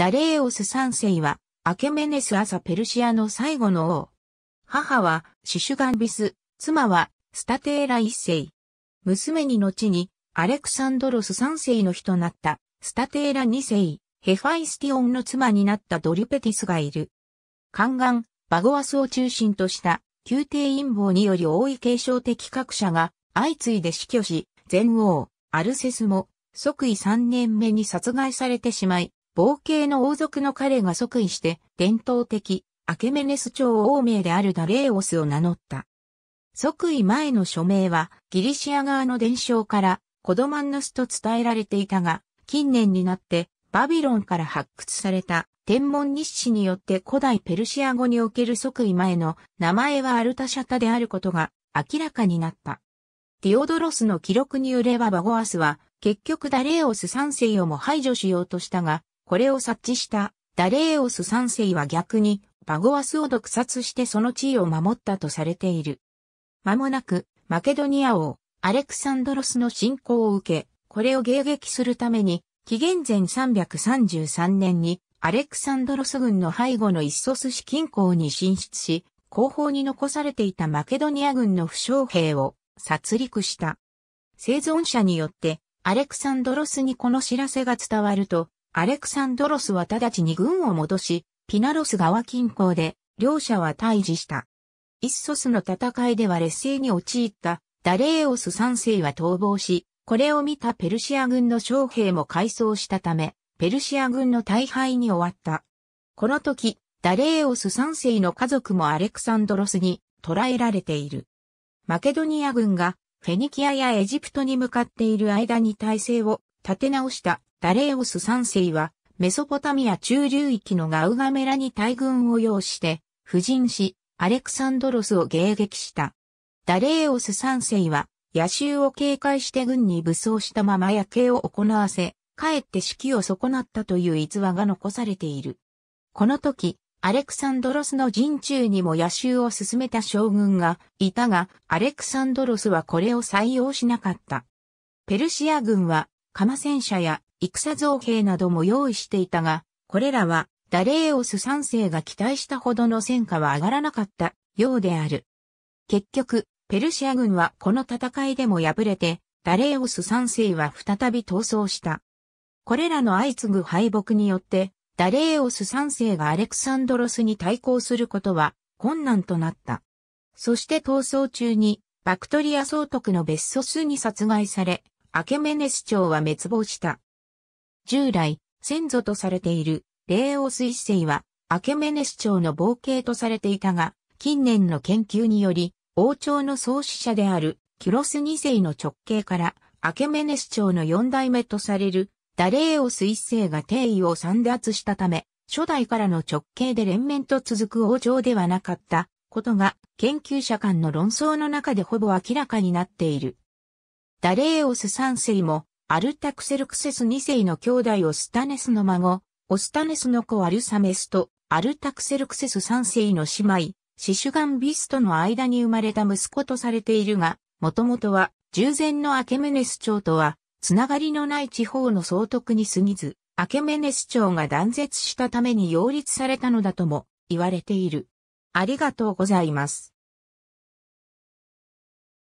ダレーオス三世は、アケメネス朝ペルシアの最後の王。母は、シシュガンビス、妻は、スタテーラ一世。娘に後に、アレクサンドロス三世の日となった、スタテーラ二世、ヘファイスティオンの妻になったドリュペティスがいる。宦官、バゴアスを中心とした、宮廷陰謀により多い継承的各社が、相次いで死去し、前王、アルセスも、即位三年目に殺害されてしまい、冒険の王族の彼が即位して、伝統的、アケメネス朝王名であるダレーオスを名乗った。即位前の署名は、ギリシア側の伝承から、コドマンヌスと伝えられていたが、近年になって、バビロンから発掘された、天文日誌によって古代ペルシア語における即位前の名前はアルタシャタであることが明らかになった。ディオドロスの記録によればバゴアスは結局ダレーオス3世をも排除しようとしたが、これを察知したダレーオス三世は逆にバゴアスを毒殺してその地位を守ったとされている。間もなくマケドニア王アレクサンドロスの侵攻を受け、これを迎撃するために紀元前333年にアレクサンドロス軍の背後のイッソス市近郊に進出し、後方に残されていたマケドニア軍の負傷兵を殺戮した。生存者によってアレクサンドロスにこの知らせが伝わると、アレクサンドロスは直ちに軍を戻し、ピナロス川近郊で、両者は退治した。イッソスの戦いでは劣勢に陥ったダレーオス三世は逃亡し、これを見たペルシア軍の将兵も改装したため、ペルシア軍の大敗に終わった。この時、ダレーオス三世の家族もアレクサンドロスに捕らえられている。マケドニア軍がフェニキアやエジプトに向かっている間に体制を立て直したダレーオス3世は、メソポタミア中流域のガウガメラに大軍を要して、婦人し、アレクサンドロスを迎撃した。ダレーオス3世は、野襲を警戒して軍に武装したまま夜景を行わせ、かえって指揮を損なったという逸話が残されている。この時、アレクサンドロスの陣中にも野襲を進めた将軍がいたが、アレクサンドロスはこれを採用しなかった。ペルシア軍は、カマ戦車や戦造兵なども用意していたが、これらはダレーオス3世が期待したほどの戦果は上がらなかったようである。結局、ペルシア軍はこの戦いでも敗れて、ダレーオス3世は再び逃走した。これらの相次ぐ敗北によって、ダレーオス3世がアレクサンドロスに対抗することは困難となった。そして逃走中に、バクトリア総督のベッソスに殺害され、アケメネス朝は滅亡した。従来、先祖とされている、霊王水星は、アケメネス朝の冒険とされていたが、近年の研究により、王朝の創始者である、キュロス2世の直系から、アケメネス朝の4代目とされる、ダレーオス1世が定位を散奪したため、初代からの直系で連綿と続く王朝ではなかったことが研究者間の論争の中でほぼ明らかになっている。ダレーオス3世もアルタクセルクセス2世の兄弟オスタネスの孫、オスタネスの子アルサメスと、アルタクセルクセス3世の姉妹、シシュガンビスとの間に生まれた息子とされているが、もともとは、従前のアケメネス朝とは、つながりのない地方の総督に過ぎず、アケメネス朝が断絶したために擁立されたのだとも言われている。ありがとうございます。